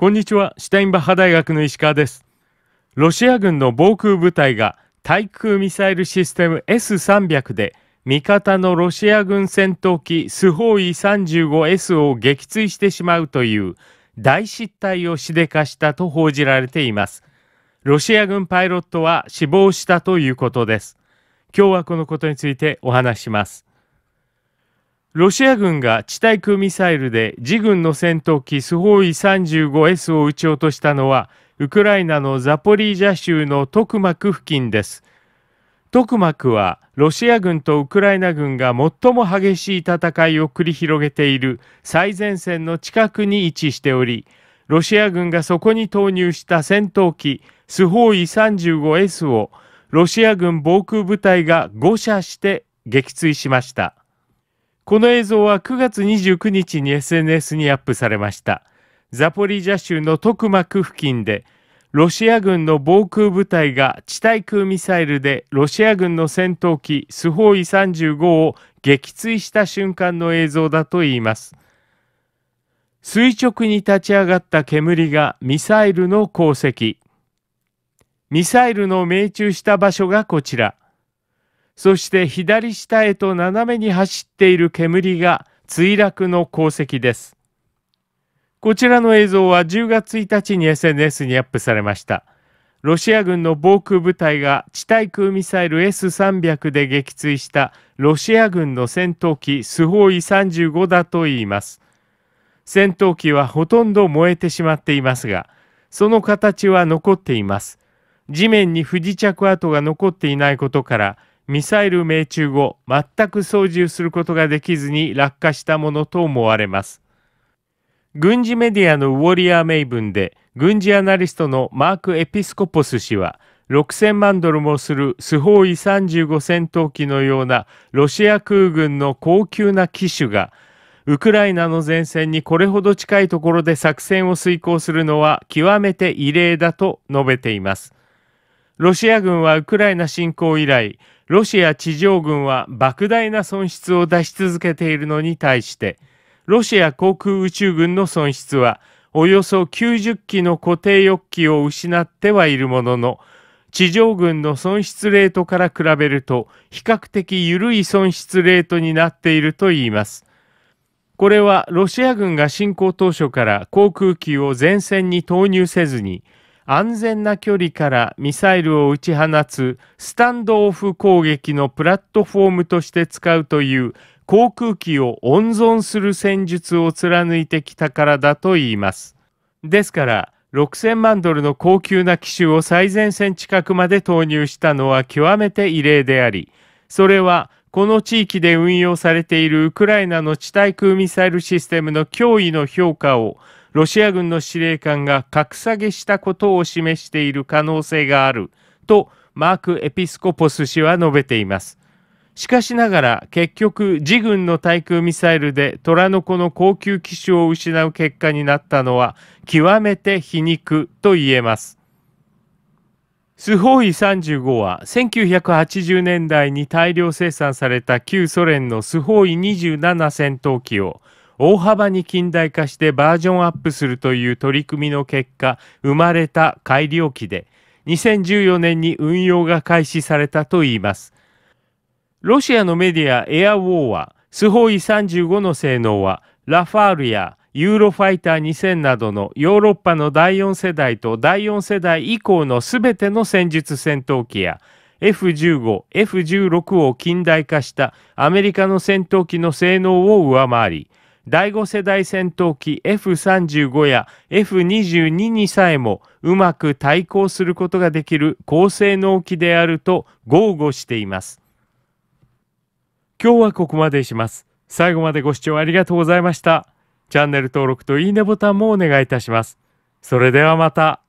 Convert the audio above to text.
こんにちは、シュタインバッハ大学の石川です。ロシア軍の防空部隊が対空ミサイルシステム S300 で味方のロシア軍戦闘機スホーイ 35S を撃墜してしまうという大失態をしでかしたと報じられています。ロシア軍パイロットは死亡したということです。今日はこのことについてお話します。ロシア軍が地対空ミサイルで自軍の戦闘機スホーイ 35S を撃ち落としたのは、ウクライナのザポリージャ州のトクマク付近です。トクマクはロシア軍とウクライナ軍が最も激しい戦いを繰り広げている最前線の近くに位置しており、ロシア軍がそこに投入した戦闘機スホーイ 35S をロシア軍防空部隊が誤射して撃墜しました。この映像は9月29日に SNS にアップされました。ザポリージャ州のトクマク付近で、ロシア軍の防空部隊が地対空ミサイルでロシア軍の戦闘機スホーイ35を撃墜した瞬間の映像だといいます。垂直に立ち上がった煙がミサイルの鉱石。ミサイルの命中した場所がこちら。そして左下へと斜めに走っている煙が墜落の功績です。こちらの映像は10月1日に SNS にアップされました。ロシア軍の防空部隊が地対空ミサイル S300 で撃墜したロシア軍の戦闘機スホーイ35だといいます。戦闘機はほとんど燃えてしまっていますが、その形は残っています。地面に不時着跡が残っていないことから、ミサイル命中後、全く操縦することができずに落下したものと思われます。軍事メディアのウォリアー名分で、軍事アナリストのマーク・エピスコポス氏は、6000万ドルもするスホーイ35戦闘機のようなロシア空軍の高級な機種が、ウクライナの前線にこれほど近いところで作戦を遂行するのは極めて異例だと述べています。ロシア軍はウクライナ侵攻以来、ロシア地上軍は莫大な損失を出し続けているのに対して、ロシア航空宇宙軍の損失は、およそ90機の固定翼機を失ってはいるものの、地上軍の損失レートから比べると、比較的緩い損失レートになっているといいます。これはロシア軍が侵攻当初から航空機を前線に投入せずに、安全な距離からミサイルを撃ち放つスタンドオフ攻撃のプラットフォームとして使うという航空機を温存する戦術を貫いてきたからだといいます。ですから6000万ドルの高級な機種を最前線近くまで投入したのは極めて異例であり、それはこの地域で運用されているウクライナの地対空ミサイルシステムの脅威の評価をロシア軍の司令官が格下げしたことを示している可能性があるとマーク・エピスコポス氏は述べています。しかしながら結局自軍の対空ミサイルで虎の子の高級機種を失う結果になったのは極めて皮肉と言えます。スホイ35は1980年代に大量生産された旧ソ連のスホイ27戦闘機を大幅に近代化してバージョンアップするという取り組みの結果生まれた改良機で2014年に運用が開始されたといいます。ロシアのメディアエアウォーはスホイ35の性能はラファールやユーロファイター2000などのヨーロッパの第4世代と第4世代以降のすべての戦術戦闘機や F15、F16 を近代化したアメリカの戦闘機の性能を上回り、第5世代戦闘機 F35 や F22 にさえもうまく対抗することができる高性能機であると豪語しています。今日はここまでします。最後までご視聴ありがとうございました。チャンネル登録といいねボタンもお願いいたします。それではまた。